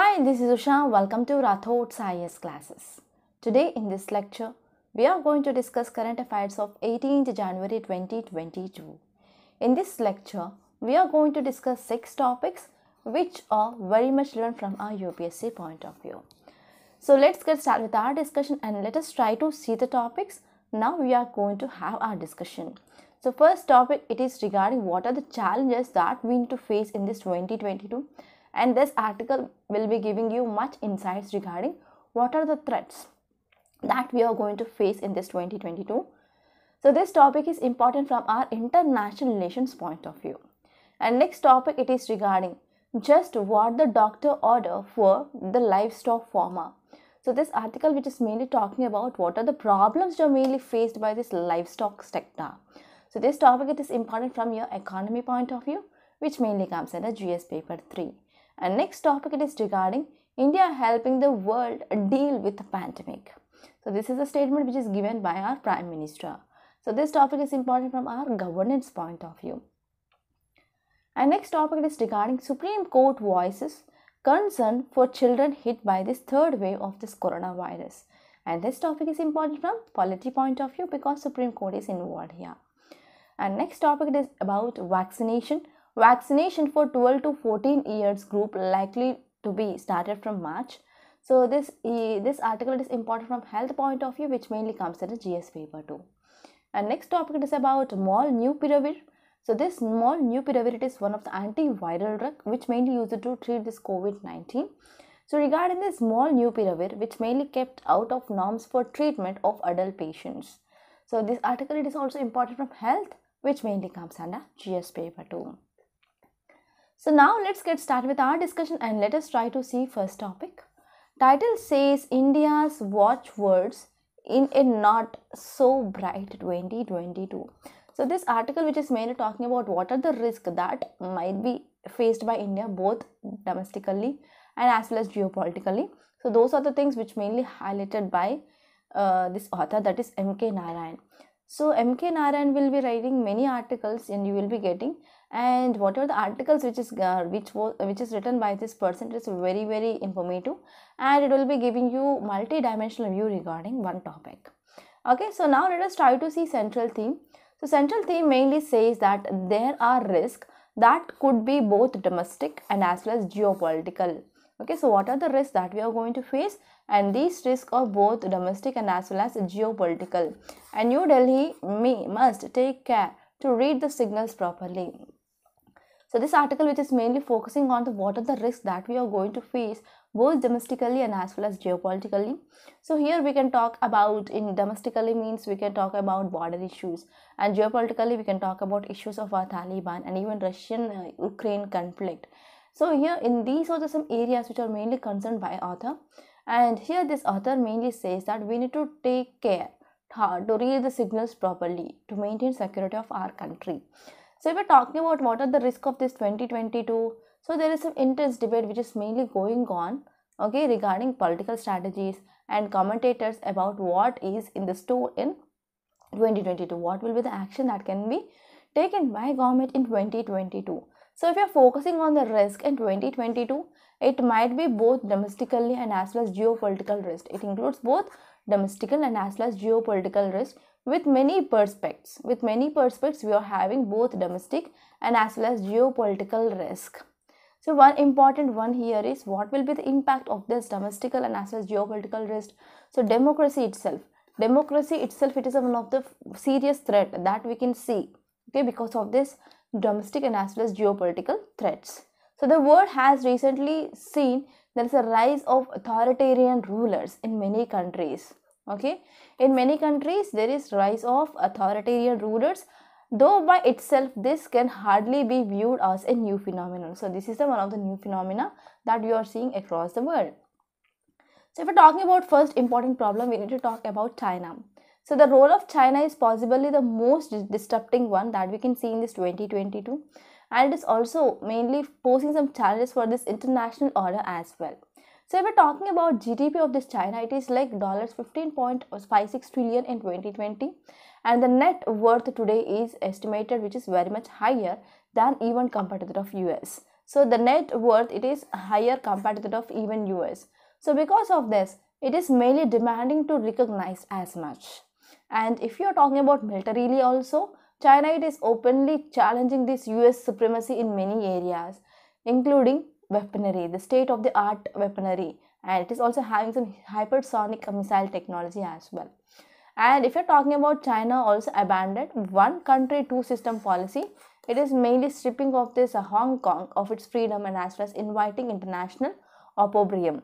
Hi, this is Usha. Welcome to Rathod IS classes. Today in this lecture, we are going to discuss current affairs of 18th January 2022. In this lecture, we are going to discuss six topics which are very much learned from our UPSC point of view. So let's get started with our discussion and let us try to see the topics. Now we are going to have our discussion. So first topic it is regarding what are the challenges that we need to face in this 2022 and this article will be giving you much insights regarding what are the threats that we are going to face in this 2022 so this topic is important from our international relations point of view and next topic it is regarding just what the doctor order for the livestock farmer so this article which is mainly talking about what are the problems you are mainly faced by this livestock sector so this topic it is important from your economy point of view which mainly comes in the gs paper 3 and next topic it is regarding India helping the world deal with the pandemic. So this is a statement which is given by our Prime Minister. So this topic is important from our governance point of view. And next topic is regarding Supreme Court voices concern for children hit by this third wave of this coronavirus. And this topic is important from policy point of view because Supreme Court is involved here. And next topic is about vaccination Vaccination for 12 to 14 years group likely to be started from March. So this this article is important from health point of view, which mainly comes in the GS paper too. And next topic is about new nupiravir. So this new nupiravir is one of the antiviral drug which mainly used to treat this COVID-19. So regarding this small nupiravir, which mainly kept out of norms for treatment of adult patients. So this article it is also important from health, which mainly comes under GS paper too. So now let's get started with our discussion and let us try to see first topic. Title says India's watchwords in a not so bright 2022. So this article which is mainly talking about what are the risks that might be faced by India both domestically and as well as geopolitically. So those are the things which mainly highlighted by uh, this author that is MK Narayan. So MK Narayan will be writing many articles and you will be getting and whatever the articles which is uh, which was which is written by this person is very very informative and it will be giving you multi-dimensional view regarding one topic okay so now let us try to see central theme so central theme mainly says that there are risks that could be both domestic and as well as geopolitical okay so what are the risks that we are going to face and these risks are both domestic and as well as geopolitical and new delhi may must take care to read the signals properly so this article which is mainly focusing on the what are the risks that we are going to face both domestically and as well as geopolitically. So here we can talk about in domestically means we can talk about border issues and geopolitically we can talk about issues of our Taliban and even Russian uh, Ukraine conflict. So here in these are the some areas which are mainly concerned by author and here this author mainly says that we need to take care to read the signals properly to maintain security of our country so if we're talking about what are the risk of this 2022, so there is some intense debate which is mainly going on okay regarding political strategies and commentators about what is in the store in 2022 what will be the action that can be taken by government in 2022 so if you are focusing on the risk in 2022 it might be both domestically and as well as geopolitical risk it includes both domestical and as well as geopolitical risk with many perspectives. With many perspectives, we are having both domestic and as well as geopolitical risk. So one important one here is what will be the impact of this domestic and as well as geopolitical risk. So democracy itself, democracy itself, it is one of the serious threat that we can see. Okay, because of this domestic and as well as geopolitical threats. So the world has recently seen there is a rise of authoritarian rulers in many countries okay in many countries there is rise of authoritarian rulers though by itself this can hardly be viewed as a new phenomenon so this is the one of the new phenomena that you are seeing across the world so if we're talking about first important problem we need to talk about china so the role of china is possibly the most disrupting one that we can see in this 2022 and it is also mainly posing some challenges for this international order as well so if we're talking about GDP of this China, it is like dollars 15.56 trillion in 2020 and the net worth today is estimated which is very much higher than even compared to that of US. So the net worth it is higher compared to that of even US. So because of this, it is mainly demanding to recognize as much. And if you are talking about militarily also, China it is openly challenging this US supremacy in many areas, including weaponry, the state of the art weaponry, and it is also having some hypersonic missile technology as well. And if you're talking about China also abandoned one country, two system policy, it is mainly stripping of this uh, Hong Kong of its freedom and as well as inviting international opprobrium.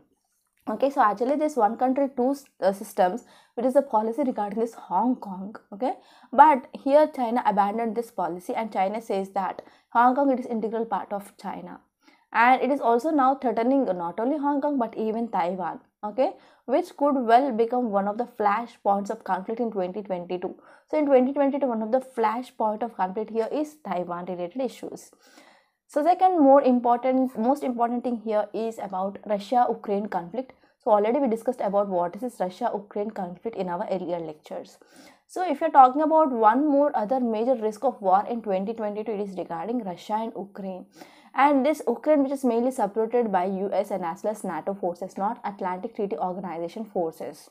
Okay, so actually this one country, two uh, systems, which is the policy regarding this Hong Kong. Okay, but here China abandoned this policy and China says that Hong Kong it is integral part of China and it is also now threatening not only Hong Kong but even Taiwan okay which could well become one of the flash points of conflict in 2022 so in 2022 one of the flash point of conflict here is taiwan related issues so second more important most important thing here is about russia ukraine conflict so already we discussed about what is this russia ukraine conflict in our earlier lectures so if you're talking about one more other major risk of war in 2022 it is regarding russia and ukraine and this Ukraine which is mainly supported by US and as well as NATO forces not Atlantic Treaty Organization forces.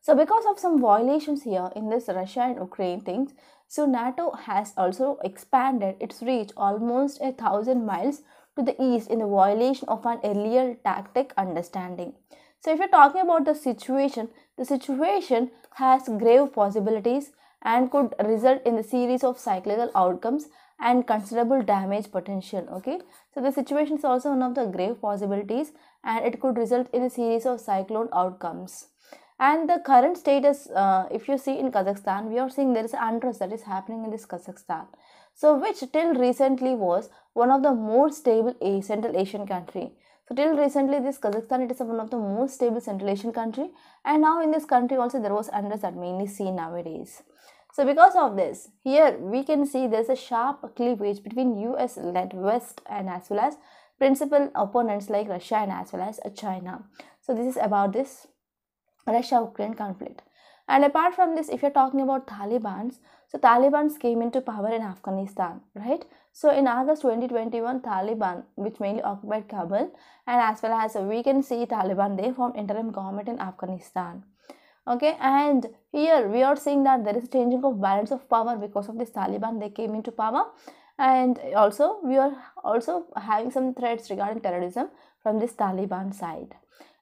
So because of some violations here in this Russia and Ukraine things so NATO has also expanded its reach almost a thousand miles to the east in the violation of an earlier tactic understanding. So if you're talking about the situation, the situation has grave possibilities and could result in a series of cyclical outcomes and considerable damage potential okay so the situation is also one of the grave possibilities and it could result in a series of cyclone outcomes and the current status uh, if you see in kazakhstan we are seeing there is unrest that is happening in this kazakhstan so which till recently was one of the more stable a central asian country so till recently this kazakhstan it is one of the most stable central asian country and now in this country also there was unrest that mainly seen nowadays so because of this, here we can see there's a sharp cleavage between US led West and as well as principal opponents like Russia and as well as China. So this is about this Russia-Ukraine conflict. And apart from this, if you're talking about Taliban's, so Taliban's came into power in Afghanistan, right? So in August 2021, Taliban, which mainly occupied Kabul, and as well as we can see Taliban, they formed interim government in Afghanistan okay and here we are seeing that there is changing of balance of power because of this taliban they came into power and also we are also having some threats regarding terrorism from this taliban side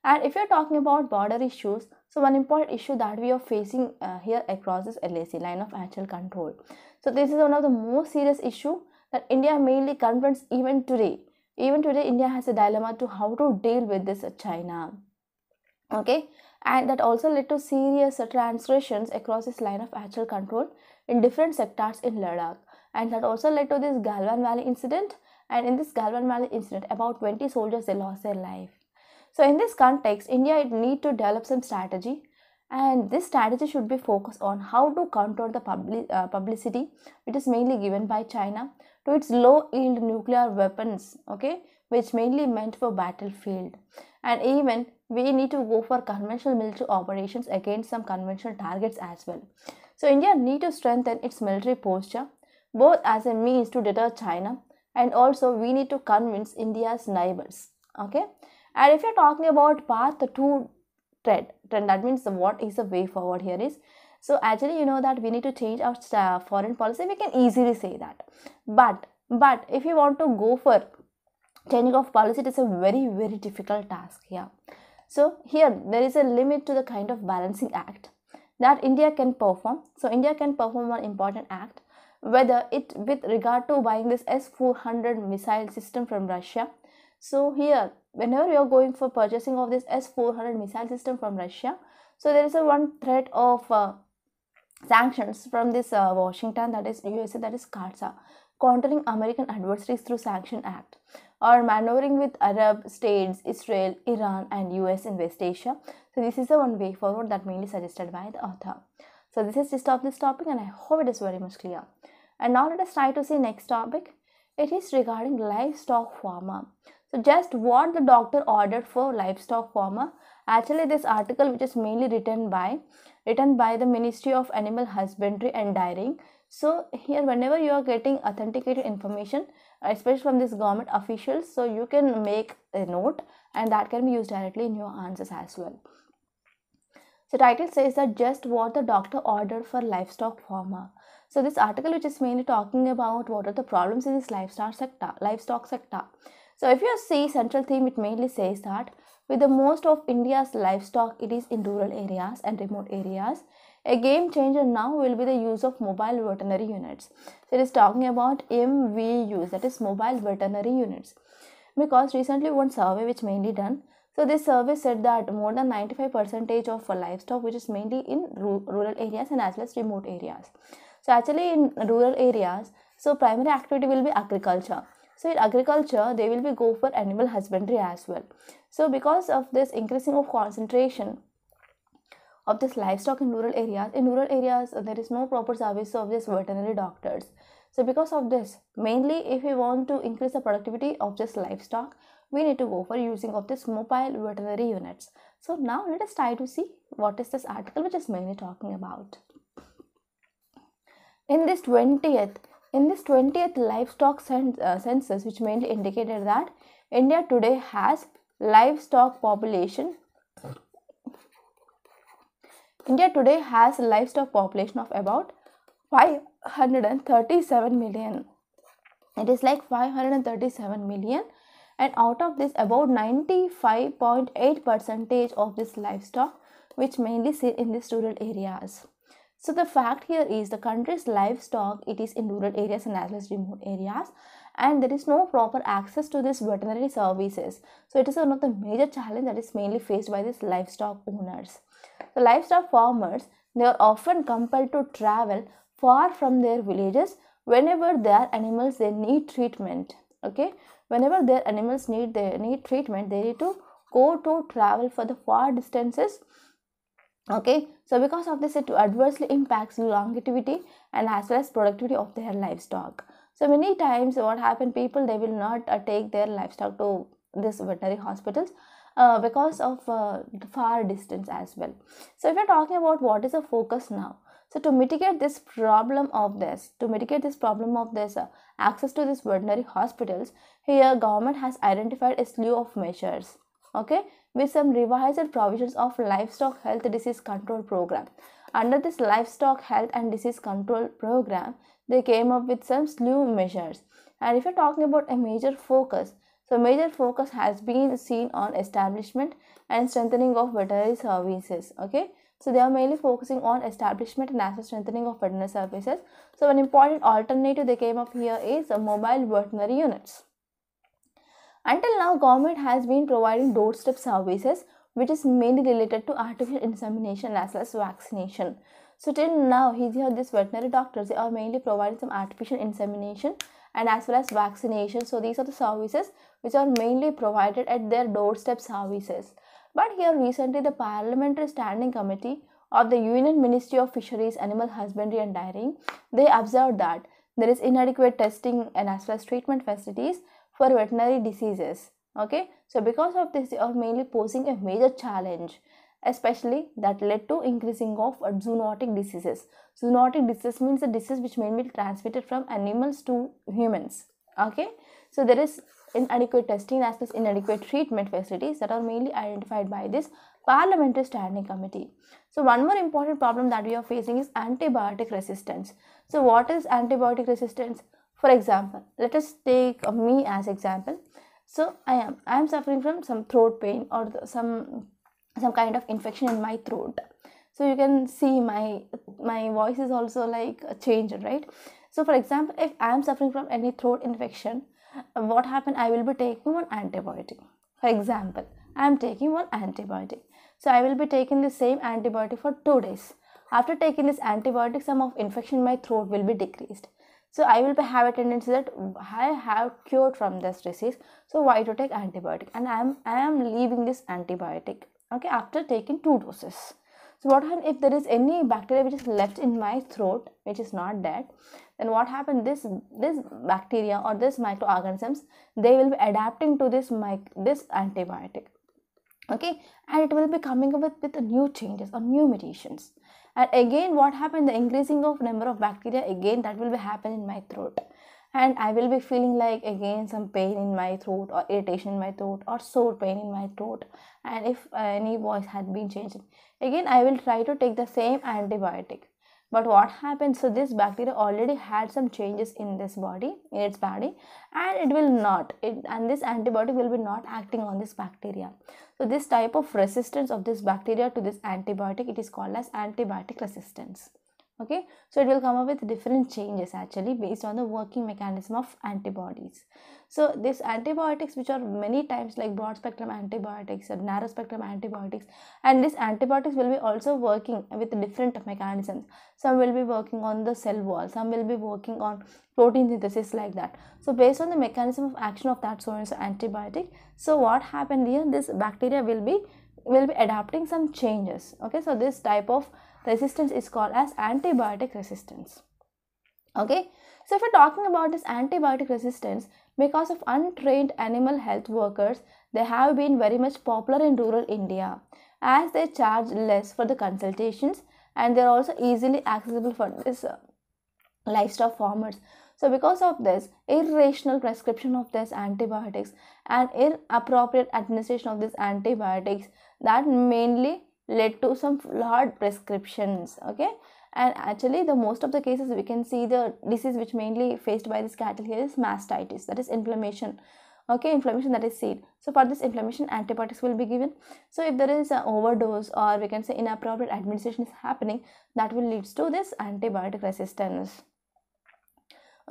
and if you're talking about border issues so one important issue that we are facing uh, here across this lac line of actual control so this is one of the most serious issue that india mainly confronts even today even today india has a dilemma to how to deal with this china okay and that also led to serious transgressions across this line of actual control in different sectors in Ladakh. And that also led to this Galwan Valley incident. And in this Galwan Valley incident, about 20 soldiers they lost their life. So in this context, India it need to develop some strategy, and this strategy should be focused on how to counter the public uh, publicity which is mainly given by China to its low yield nuclear weapons. Okay, which mainly meant for battlefield, and even we need to go for conventional military operations against some conventional targets as well. So India need to strengthen its military posture both as a means to deter China and also we need to convince India's neighbors. Okay. And if you're talking about path to trend, trend that means what is the way forward here is. So actually you know that we need to change our foreign policy. We can easily say that. But but if you want to go for changing of policy, it is a very very difficult task. Yeah so here there is a limit to the kind of balancing act that India can perform. So India can perform one important act whether it with regard to buying this S400 missile system from Russia. So here whenever you are going for purchasing of this S400 missile system from Russia, so there is a one threat of uh, sanctions from this uh, Washington that is USA that is CARSA countering American adversaries through Sanction Act, or maneuvering with Arab states, Israel, Iran, and US in West Asia. So this is the one way forward that mainly suggested by the author. So this is gist of this topic and I hope it is very much clear. And now let us try to see next topic. It is regarding livestock farmer. So just what the doctor ordered for livestock farmer. Actually this article which is mainly written by written by the Ministry of Animal Husbandry and Dairying so here whenever you are getting authenticated information uh, especially from these government officials so you can make a note and that can be used directly in your answers as well so title says that just what the doctor ordered for livestock farmer so this article which is mainly talking about what are the problems in this livestock sector livestock sector so if you see central theme it mainly says that with the most of India's livestock, it is in rural areas and remote areas a game changer now will be the use of mobile veterinary units. So it is talking about MVUs, that is mobile veterinary units. Because recently one survey which mainly done, so this survey said that more than 95% of livestock which is mainly in rural areas and as well as remote areas. So actually in rural areas, so primary activity will be agriculture. So in agriculture, they will be go for animal husbandry as well. So because of this increasing of concentration of this livestock in rural areas in rural areas uh, there is no proper service of this veterinary doctors so because of this mainly if we want to increase the productivity of this livestock we need to go for using of this mobile veterinary units so now let us try to see what is this article which is mainly talking about in this 20th in this 20th livestock uh, census which mainly indicated that india today has livestock population India today has a livestock population of about 537 million. It is like 537 million and out of this about 95.8 percentage of this livestock which mainly sit in these rural areas. So the fact here is the country's livestock it is in rural areas and as well as remote areas and there is no proper access to this veterinary services. So it is one of the major challenge that is mainly faced by these livestock owners. The livestock farmers, they are often compelled to travel far from their villages whenever their animals they need treatment. Okay, whenever their animals need they need treatment, they need to go to travel for the far distances okay so because of this it adversely impacts longevity and as well as productivity of their livestock so many times what happen people they will not uh, take their livestock to this veterinary hospitals uh, because of uh, far distance as well so if you're talking about what is the focus now so to mitigate this problem of this to mitigate this problem of this uh, access to these veterinary hospitals here government has identified a slew of measures okay with some revised provisions of livestock health disease control program under this livestock health and disease control program they came up with some slew measures and if you're talking about a major focus so major focus has been seen on establishment and strengthening of veterinary services. Okay. So they are mainly focusing on establishment and asset strengthening of veterinary services. So an important alternative they came up here is mobile veterinary units. Until now, government has been providing doorstep services which is mainly related to artificial insemination as well as vaccination. So till now, here these veterinary doctors they are mainly providing some artificial insemination and as well as vaccination. So these are the services which are mainly provided at their doorstep services. But here recently the Parliamentary Standing Committee of the Union Ministry of Fisheries, Animal Husbandry and Dairying, they observed that there is inadequate testing and as well as treatment facilities for veterinary diseases. Okay, so because of this, they are mainly posing a major challenge especially that led to increasing of uh, zoonotic diseases. Zoonotic disease means a disease which may be transmitted from animals to humans. Okay, so there is inadequate testing as well as inadequate treatment facilities that are mainly identified by this parliamentary standing committee. So one more important problem that we are facing is antibiotic resistance. So what is antibiotic resistance? For example, let us take uh, me as example. So I am I am suffering from some throat pain or some some kind of infection in my throat so you can see my my voice is also like a change, right so for example if i am suffering from any throat infection what happened i will be taking one antibiotic for example i am taking one antibiotic so i will be taking the same antibiotic for 2 days after taking this antibiotic some of infection in my throat will be decreased so i will have a tendency that i have cured from this disease so why to take antibiotic and i am i am leaving this antibiotic okay after taking two doses so what happens if there is any bacteria which is left in my throat which is not dead then what happened this this bacteria or this microorganisms they will be adapting to this mic this antibiotic okay and it will be coming up with, with new changes or new mutations and again what happened the increasing of number of bacteria again that will be happen in my throat and I will be feeling like again some pain in my throat or irritation in my throat or sore pain in my throat. And if any voice had been changed, again I will try to take the same antibiotic. But what happens? So this bacteria already had some changes in this body, in its body, and it will not. It, and this antibiotic will be not acting on this bacteria. So this type of resistance of this bacteria to this antibiotic, it is called as antibiotic resistance okay so it will come up with different changes actually based on the working mechanism of antibodies so these antibiotics which are many times like broad spectrum antibiotics or narrow spectrum antibiotics and these antibiotics will be also working with different mechanisms some will be working on the cell wall some will be working on protein synthesis like that so based on the mechanism of action of that so and so antibiotic so what happened here this bacteria will be will be adapting some changes okay so this type of resistance is called as antibiotic resistance okay so if we're talking about this antibiotic resistance because of untrained animal health workers they have been very much popular in rural india as they charge less for the consultations and they're also easily accessible for this uh, livestock farmers so because of this irrational prescription of these antibiotics and inappropriate administration of these antibiotics that mainly led to some flawed prescriptions okay and actually the most of the cases we can see the disease which mainly faced by this cattle here is mastitis that is inflammation okay inflammation that is seen so for this inflammation antibiotics will be given so if there is an overdose or we can say inappropriate administration is happening that will leads to this antibiotic resistance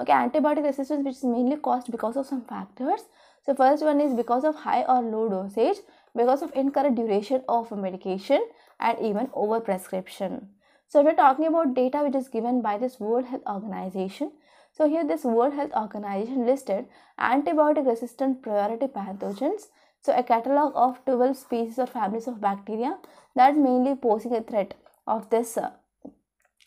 okay antibiotic resistance which is mainly caused because of some factors so first one is because of high or low dosage because of incorrect duration of medication and even overprescription. So we're talking about data which is given by this World Health Organization. So here this World Health Organization listed antibiotic resistant priority pathogens. So a catalog of 12 species or families of bacteria that mainly posing a threat of this uh,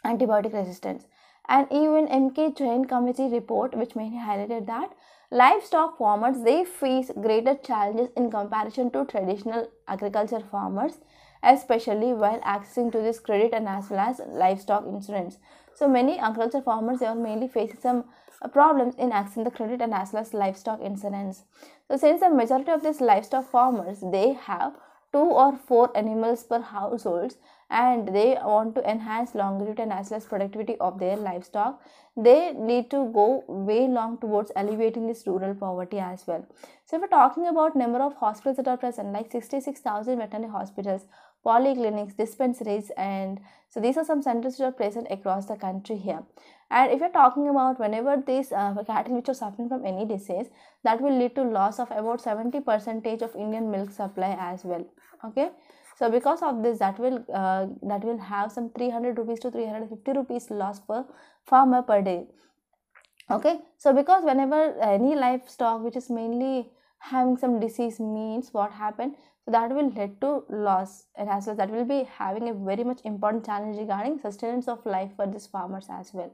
antibiotic resistance. And even MK Jain committee report which mainly highlighted that Livestock farmers they face greater challenges in comparison to traditional agriculture farmers especially while accessing to this credit and as well as livestock insurance. So many agriculture farmers they are mainly facing some uh, problems in accessing the credit and as well as livestock insurance. So since the majority of these livestock farmers they have two or four animals per households and they want to enhance longevity and as well as productivity of their livestock they need to go way long towards alleviating this rural poverty as well. So if we're talking about number of hospitals that are present, like 66,000 veterinary hospitals, polyclinics, dispensaries, and so these are some centers that are present across the country here. And if you're talking about whenever these uh, cattle which are suffering from any disease, that will lead to loss of about 70 percentage of Indian milk supply as well. Okay so because of this that will uh, that will have some 300 rupees to 350 rupees loss per farmer per day okay so because whenever any livestock which is mainly having some disease means what happened so that will lead to loss and as well that will be having a very much important challenge regarding sustenance of life for these farmers as well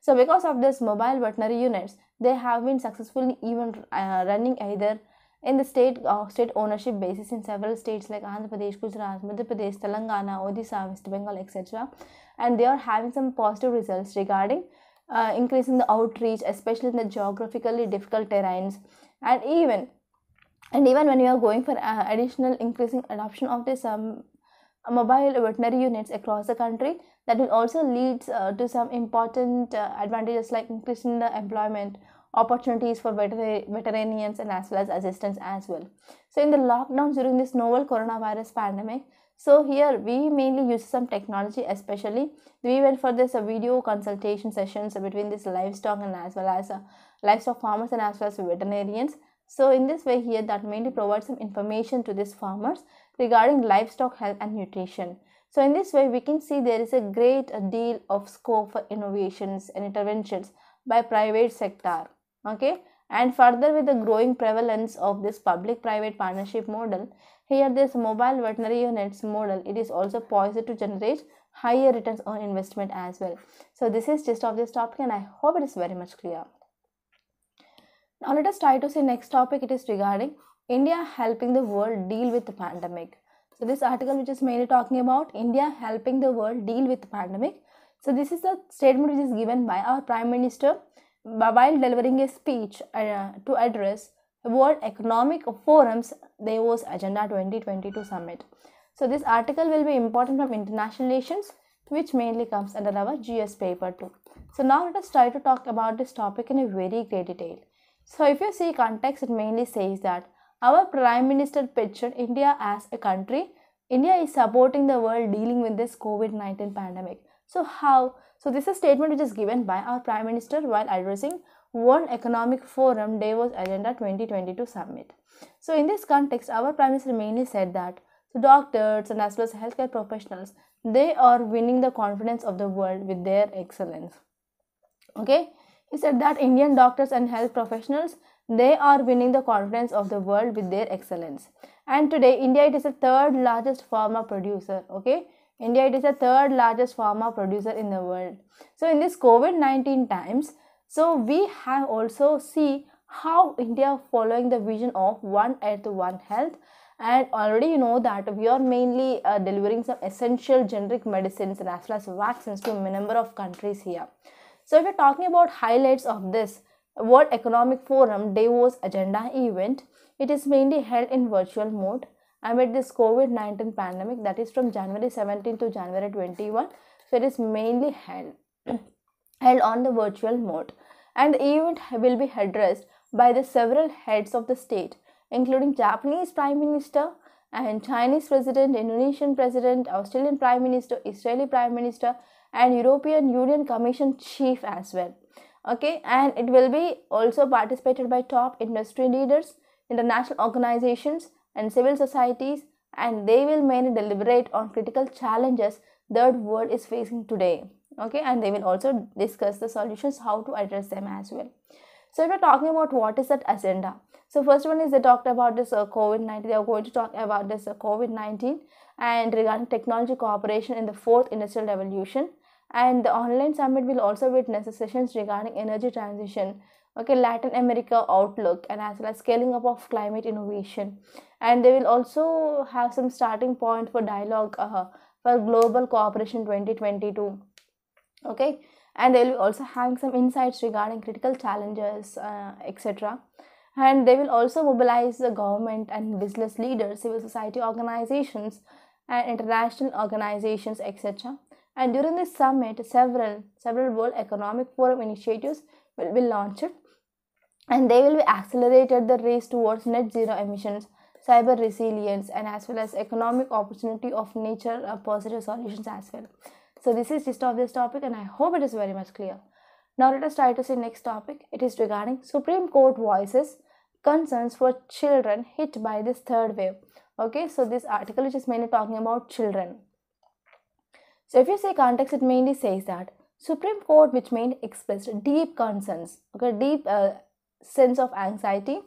so because of this mobile veterinary units they have been successfully even uh, running either in the state uh, state ownership basis in several states like Andhra Pradesh, Gujarat, Madhya Pradesh, Telangana, Odisha, West Bengal, etc. And they are having some positive results regarding uh, increasing the outreach, especially in the geographically difficult terrains, and even and even when you are going for uh, additional increasing adoption of this um, mobile veterinary units across the country that will also lead uh, to some important uh, advantages like increasing the employment opportunities for veterinarians and as well as assistance as well. So in the lockdowns during this novel coronavirus pandemic, so here we mainly use some technology especially we went for this uh, video consultation sessions between this livestock and as well as uh, livestock farmers and as well as veterinarians. So in this way here that mainly provides some information to these farmers regarding livestock health and nutrition. So in this way we can see there is a great uh, deal of scope for innovations and interventions by private sector okay and further with the growing prevalence of this public private partnership model here this mobile veterinary units model it is also poised to generate higher returns on investment as well so this is just of this topic and i hope it is very much clear now let us try to see next topic it is regarding india helping the world deal with the pandemic so this article which is mainly talking about india helping the world deal with the pandemic so this is the statement which is given by our prime minister while delivering a speech uh, to address the World Economic Forum's Davos Agenda 2022 summit. So this article will be important from international relations which mainly comes under our GS paper too. So now let us try to talk about this topic in a very great detail. So if you see context it mainly says that our prime minister pictured India as a country. India is supporting the world dealing with this COVID-19 pandemic. So how? So this is a statement which is given by our Prime Minister while addressing World Economic Forum Davos Agenda 2022 Summit. So in this context, our Prime Minister mainly said that so doctors and as well as healthcare professionals, they are winning the confidence of the world with their excellence. Okay, he said that Indian doctors and health professionals, they are winning the confidence of the world with their excellence. And today, India it is the third largest pharma producer. Okay, India it is the third largest pharma producer in the world. So in this COVID-19 times, so we have also see how India following the vision of one earth one health and already you know that we are mainly uh, delivering some essential generic medicines and as well as vaccines to a number of countries here. So if you're talking about highlights of this World Economic Forum Davos Agenda event, it is mainly held in virtual mode amid this COVID-19 pandemic that is from January 17 to January 21. So it is mainly held, held on the virtual mode and the event will be addressed by the several heads of the state including Japanese Prime Minister and Chinese President, Indonesian President, Australian Prime Minister, Israeli Prime Minister and European Union Commission Chief as well. Okay and it will be also participated by top industry leaders, international organizations and civil societies, and they will mainly deliberate on critical challenges third world is facing today. Okay, and they will also discuss the solutions how to address them as well. So if we're talking about what is that agenda, so first one is they talked about this uh, COVID-19. They are going to talk about this uh, COVID-19 and regarding technology cooperation in the fourth industrial revolution. And the online summit will also witness sessions regarding energy transition, okay latin america outlook and as well as scaling up of climate innovation and they will also have some starting point for dialogue uh, for global cooperation 2022 okay and they will also have some insights regarding critical challenges uh, etc and they will also mobilize the government and business leaders civil society organizations and international organizations etc and during this summit several several world economic forum initiatives will be launched and they will be accelerated the race towards net zero emissions cyber resilience and as well as economic opportunity of nature uh, positive solutions as well so this is gist of this topic and i hope it is very much clear now let us try to see next topic it is regarding supreme court voices concerns for children hit by this third wave okay so this article which is mainly talking about children so if you say context it mainly says that supreme court which mainly expressed deep concerns okay deep uh, sense of anxiety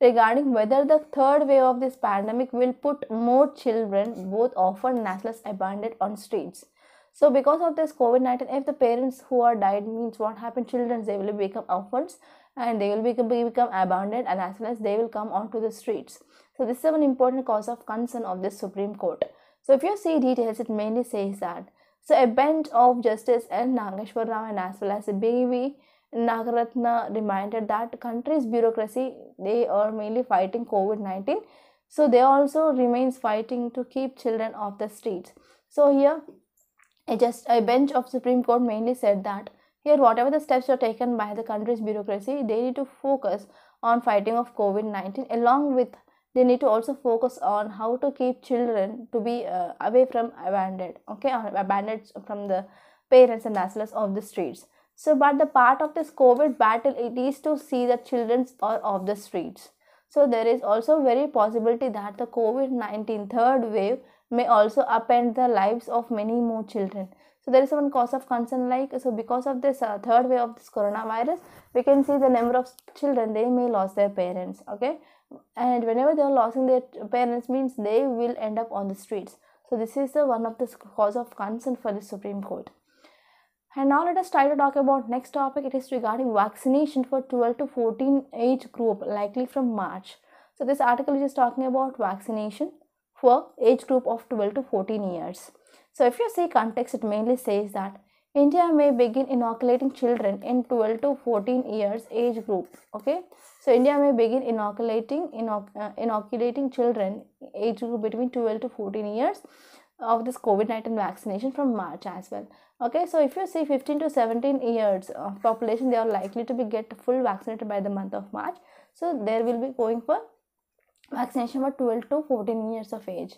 regarding whether the third wave of this pandemic will put more children, both orphan nationals abandoned on streets. So because of this COVID-19, if the parents who are died means what happened, children, they will become orphans and they will become, become abandoned and as well as they will come onto the streets. So this is an important cause of concern of this Supreme Court. So if you see details, it mainly says that. So a bench of justice N. Nageshwar Rao and as well as a baby. Nagaratna reminded that country's bureaucracy, they are mainly fighting COVID-19. So they also remains fighting to keep children off the streets. So here, a, just, a bench of Supreme Court mainly said that here whatever the steps are taken by the country's bureaucracy, they need to focus on fighting of COVID-19 along with they need to also focus on how to keep children to be uh, away from abandoned okay abandoned from the parents and as of the streets so, but the part of this COVID battle, it is to see the children are off the streets. So, there is also very possibility that the COVID-19 third wave may also upend the lives of many more children. So, there is one cause of concern like, so because of this uh, third wave of this coronavirus, we can see the number of children, they may lose their parents, okay? And whenever they are losing their parents means they will end up on the streets. So, this is the one of the cause of concern for the Supreme Court. And now let us try to talk about next topic. It is regarding vaccination for 12 to 14 age group likely from March. So this article is just talking about vaccination for age group of 12 to 14 years. So if you see context, it mainly says that India may begin inoculating children in 12 to 14 years age group. Okay, so India may begin inoculating inoc uh, inoculating children age group between 12 to 14 years of this COVID-19 vaccination from March as well okay so if you see 15 to 17 years of uh, population they are likely to be get full vaccinated by the month of march so there will be going for vaccination for 12 to 14 years of age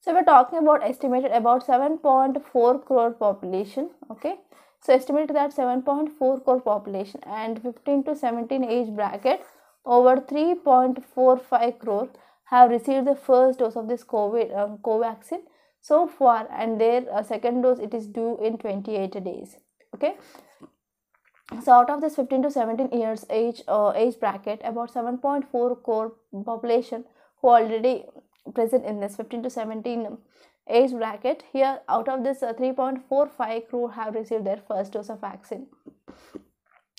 so we're talking about estimated about 7.4 crore population okay so estimate that 7.4 crore population and 15 to 17 age bracket over 3.45 crore have received the first dose of this covid um, vaccine so far and their uh, second dose it is due in 28 days okay so out of this 15 to 17 years age uh, age bracket about 7.4 core population who already present in this 15 to 17 age bracket here out of this uh, 3.45 crore have received their first dose of vaccine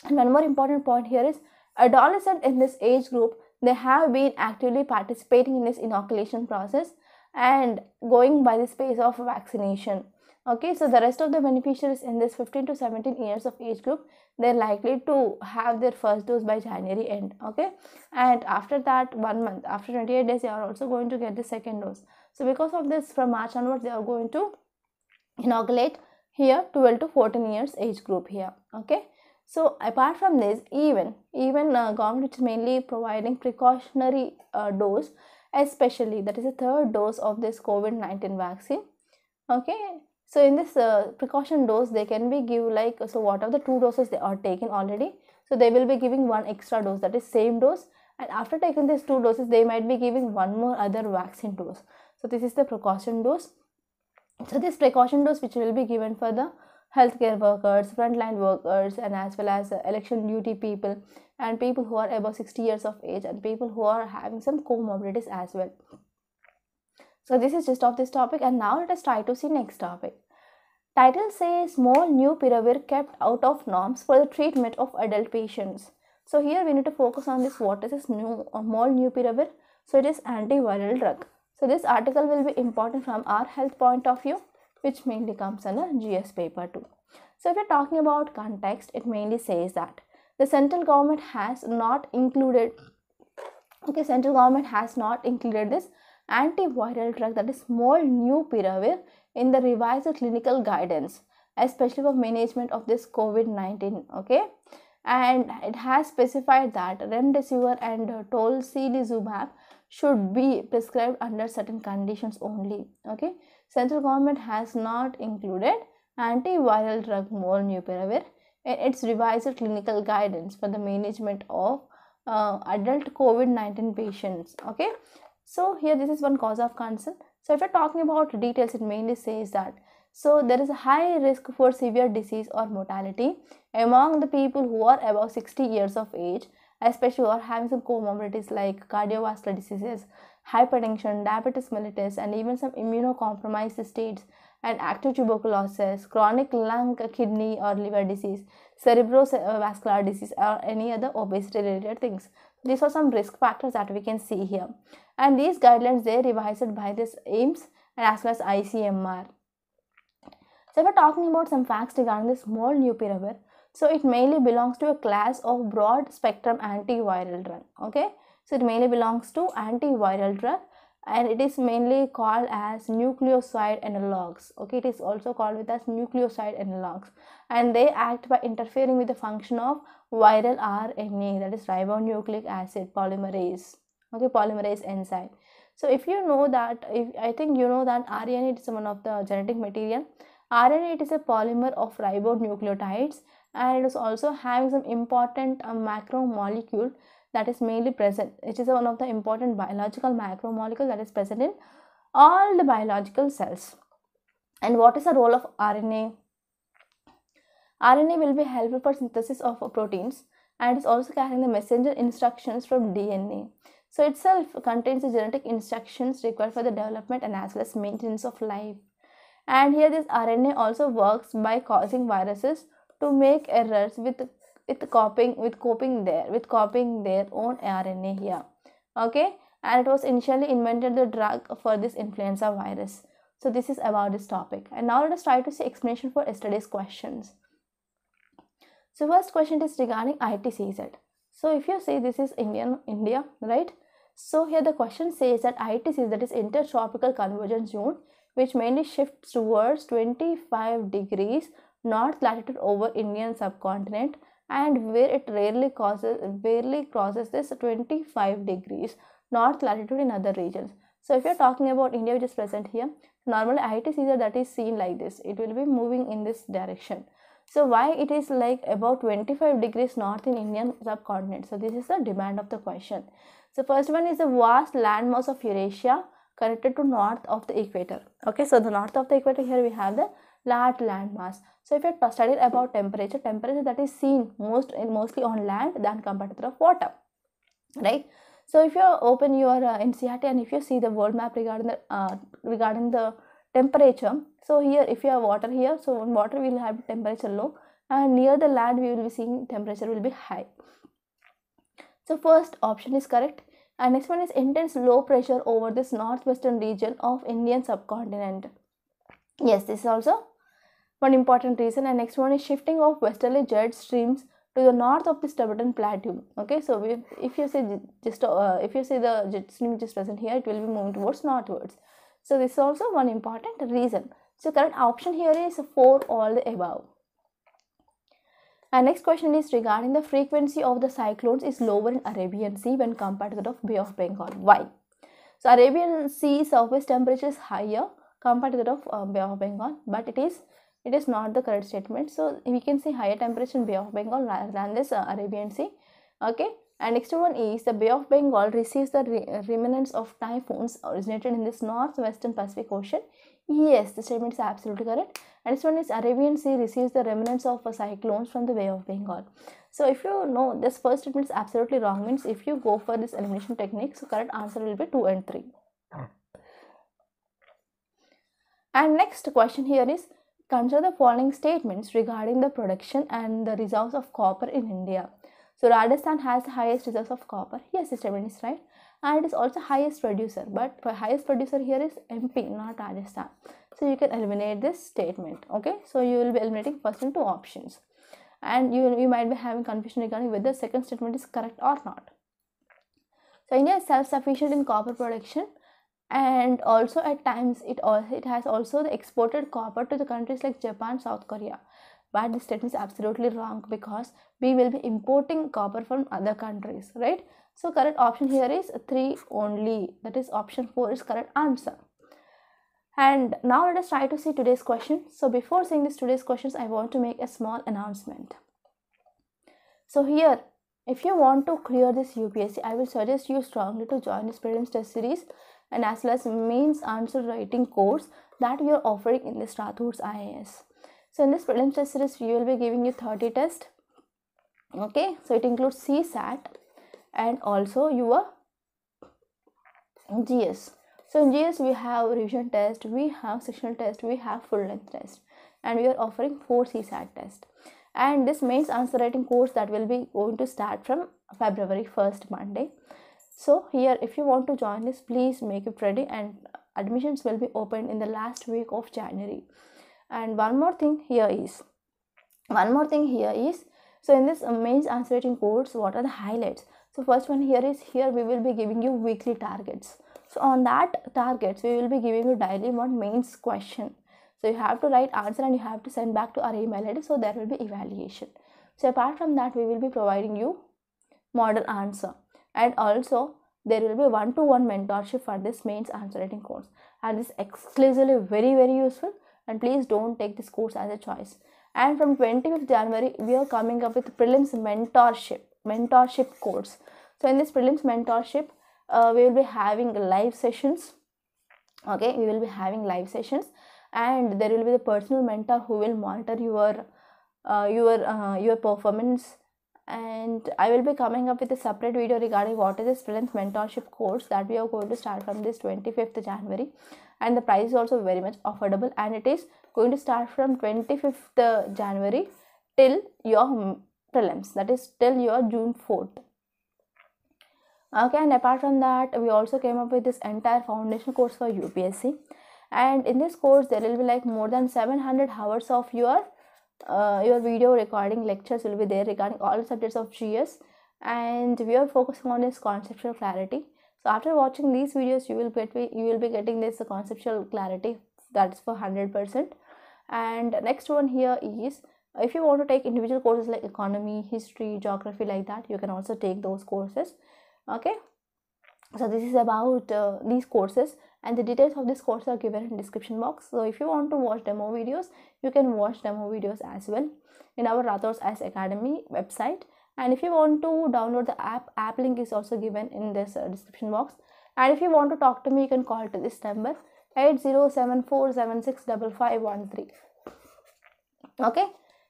and one more important point here is adolescent in this age group they have been actively participating in this inoculation process and going by the space of vaccination okay so the rest of the beneficiaries in this 15 to 17 years of age group they're likely to have their first dose by january end okay and after that one month after 28 days they are also going to get the second dose so because of this from march onwards they are going to inoculate here 12 to 14 years age group here okay so apart from this even even uh, government is mainly providing precautionary uh, dose especially that is the third dose of this COVID-19 vaccine. Okay, so in this uh, precaution dose, they can be give like so. What are the two doses they are taken already? So they will be giving one extra dose that is same dose, and after taking these two doses, they might be giving one more other vaccine dose. So this is the precaution dose. So this precaution dose which will be given for the healthcare workers, frontline workers, and as well as uh, election duty people, and people who are above 60 years of age, and people who are having some comorbidities as well. So, this is just of this topic, and now let us try to see next topic. Title says small new piravir kept out of norms for the treatment of adult patients. So here we need to focus on this what is this new uh, small new piravir. So it is antiviral drug. So this article will be important from our health point of view which mainly comes under GS paper 2. So if you're talking about context, it mainly says that the central government has not included, okay, central government has not included this antiviral drug that is small new piravir in the revised clinical guidance, especially for management of this COVID-19, okay. And it has specified that remdesivir and tolcilizumab should be prescribed under certain conditions only, okay central government has not included antiviral drug molnupiravir in its revised clinical guidance for the management of uh, adult COVID-19 patients. Okay, so here this is one cause of concern. So if you're talking about details, it mainly says that so there is a high risk for severe disease or mortality among the people who are above 60 years of age, especially who are having some comorbidities like cardiovascular diseases, hypertension, diabetes mellitus, and even some immunocompromised states and active tuberculosis, chronic lung, kidney, or liver disease, cerebrovascular disease, or any other obesity related things. These are some risk factors that we can see here. And these guidelines they revised by this AIMS and as well as ICMR. So, we're talking about some facts regarding this new leupiravir, so it mainly belongs to a class of broad spectrum antiviral drug. Okay, so it mainly belongs to antiviral drug and it is mainly called as nucleoside analogs okay it is also called with as nucleoside analogs and they act by interfering with the function of viral rna that is ribonucleic acid polymerase okay polymerase enzyme so if you know that if, i think you know that rna is one of the genetic material rna it is a polymer of ribonucleotides and it is also having some important uh, macromolecule that is mainly present it is one of the important biological macromolecule that is present in all the biological cells and what is the role of rna rna will be helpful for synthesis of proteins and is also carrying the messenger instructions from dna so itself contains the genetic instructions required for the development and as well as maintenance of life and here this rna also works by causing viruses to make errors with with copying with copying there with copying their own RNA here. Okay, and it was initially invented the drug for this influenza virus. So this is about this topic. And now let us try to see explanation for yesterday's questions. So first question is regarding ITCZ. So if you say this is Indian India, right? So here the question says that ITCZ that is intertropical convergence zone which mainly shifts towards 25 degrees north latitude over Indian subcontinent and where it rarely causes barely crosses this 25 degrees north latitude in other regions. So if you're talking about India which is present here, normally it is Caesar that is seen like this. It will be moving in this direction. So why it is like about 25 degrees north in Indian subcontinent? So this is the demand of the question. So first one is the vast landmass of Eurasia connected to north of the equator. Okay, so the north of the equator here we have the large landmass. So if you studied about temperature, temperature that is seen most mostly on land than compared to the water, right? So if you open your uh, NCRT and if you see the world map regarding the uh, regarding the temperature, so here if you have water here, so in water we will have temperature low and near the land we will be seeing temperature will be high. So first option is correct and next one is intense low pressure over this northwestern region of Indian subcontinent. Yes, this is also one important reason and next one is shifting of westerly jet streams to the north of this Tibetan plateau. Okay, so we, if you see just uh, if you see the jet stream just present here, it will be moving towards northwards. So this is also one important reason. So current option here for all the above. And next question is regarding the frequency of the cyclones is lower in Arabian Sea when compared to that of Bay of Bengal. Why? So Arabian Sea surface temperature is higher compared to that of uh, Bay of Bengal, but it is it is not the correct statement so we can say higher temperature in bay of bengal rather than this uh, arabian sea okay and next one is the bay of bengal receives the re uh, remnants of typhoons originated in this northwestern pacific ocean yes the statement is absolutely correct and this one is arabian sea receives the remnants of uh, cyclones from the bay of bengal so if you know this first statement is absolutely wrong means if you go for this elimination technique so correct answer will be 2 and 3 hmm. and next question here is Consider the following statements regarding the production and the reserves of copper in India. So Rajasthan has the highest reserves of copper. Yes, the statement is right. And it is also highest producer. But for highest producer here is MP, not Rajasthan. So you can eliminate this statement. Okay. So you will be eliminating first and two options. And you, you might be having confusion regarding whether the second statement is correct or not. So India is self-sufficient in copper production and also at times it all it has also exported copper to the countries like japan south korea but this statement is absolutely wrong because we will be importing copper from other countries right so correct option here is 3 only that is option 4 is correct answer and now let us try to see today's question so before seeing this today's questions i want to make a small announcement so here if you want to clear this upsc i will suggest you strongly to join this prelims test series and as well as mains answer writing course that we are offering in the Strathwood's IAS. So in this prelims test series, we will be giving you 30 tests. Okay, so it includes CSAT and also your GS. So in GS, we have revision test, we have sectional test, we have full length test and we are offering 4 CSAT tests. And this mains answer writing course that will be going to start from February 1st Monday so here if you want to join this please make it ready and admissions will be opened in the last week of january and one more thing here is one more thing here is so in this uh, mains answer writing course what are the highlights so first one here is here we will be giving you weekly targets so on that targets we will be giving you daily one mains question so you have to write answer and you have to send back to our email id so there will be evaluation so apart from that we will be providing you model answer and also there will be one-to-one -one mentorship for this mains answer writing course and this exclusively very very useful and please don't take this course as a choice and from 25th january we are coming up with prelims mentorship mentorship course so in this prelims mentorship uh, we will be having live sessions okay we will be having live sessions and there will be the personal mentor who will monitor your uh, your uh, your performance and I will be coming up with a separate video regarding what is this freelance mentorship course that we are going to start from this 25th January and the price is also very much affordable and it is going to start from 25th January till your prelims that is till your June 4th okay and apart from that we also came up with this entire foundation course for UPSC and in this course there will be like more than 700 hours of your uh, your video recording lectures will be there regarding all subjects of GS and we are focusing on this conceptual clarity. So after watching these videos, you will get you will be getting this conceptual clarity that's for hundred percent. And next one here is if you want to take individual courses like economy, history, geography like that, you can also take those courses. Okay, so this is about uh, these courses and the details of this course are given in description box so if you want to watch demo videos you can watch demo videos as well in our rathors as academy website and if you want to download the app app link is also given in this uh, description box and if you want to talk to me you can call to this number 8074765513 okay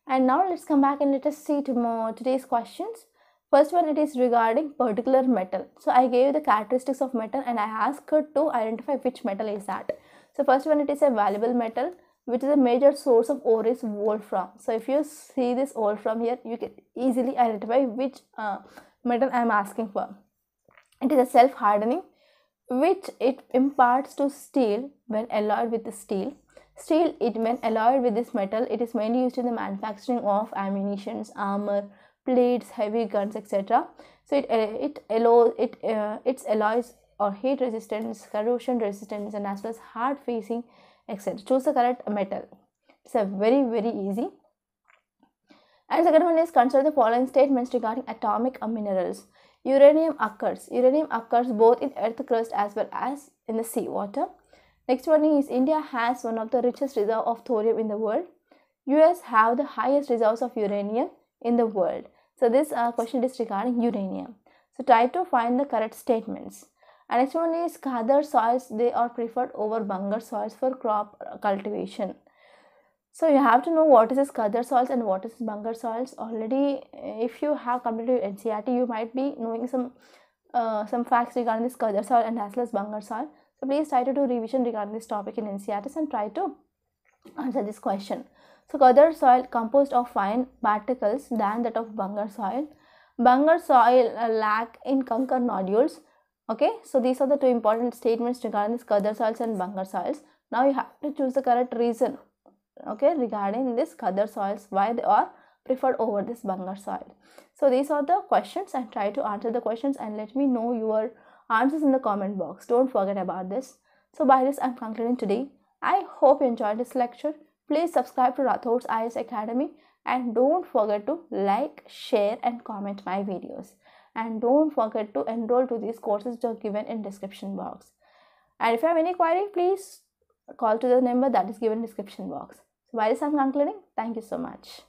and now let's come back and let us see tomorrow today's questions First one, it is regarding particular metal. So I gave the characteristics of metal and I asked her to identify which metal is that. So first one, it is a valuable metal which is a major source of ore is wolfram. So if you see this wolfram here, you can easily identify which uh, metal I am asking for. It is a self-hardening which it imparts to steel when alloyed with steel. Steel, it when alloyed with this metal, it is mainly used in the manufacturing of ammunitions, armor, plates, heavy guns, etc. So it eh, eh, it allows it uh, its alloys or heat resistance, corrosion resistance, and as well as hard facing, etc. Choose the correct metal. It's a very very easy. And second one is consider the following statements regarding atomic minerals. Uranium occurs. Uranium occurs both in earth crust as well as in the seawater. Next one is India has one of the richest reserve of thorium in the world. US have the highest reserves of uranium in the world. So this uh, question is regarding uranium. So try to find the correct statements. And next one is Khadar soils, they are preferred over Bangar soils for crop uh, cultivation. So you have to know what is this Khadar soils and what is Bangar soils. Already uh, if you have completed NCRT, you might be knowing some uh, some facts regarding this Khadar soil and as well as Bangar soil. So please try to do revision regarding this topic in NCRTs and try to answer this question. So, Skodar soil composed of fine particles than that of Bangar soil. Bangar soil uh, lack in conker nodules. Okay, so these are the two important statements regarding this Kadar soils and Bangar soils. Now you have to choose the correct reason. Okay, regarding this Kadar soils, why they are preferred over this Bangar soil. So these are the questions and try to answer the questions and let me know your answers in the comment box. Don't forget about this. So by this I'm concluding today. I hope you enjoyed this lecture. Please subscribe to Rathod's IS Academy and don't forget to like, share and comment my videos. And don't forget to enroll to these courses which are given in description box. And if you have any query, please call to the number that is given in description box. So by this I'm concluding. Thank you so much.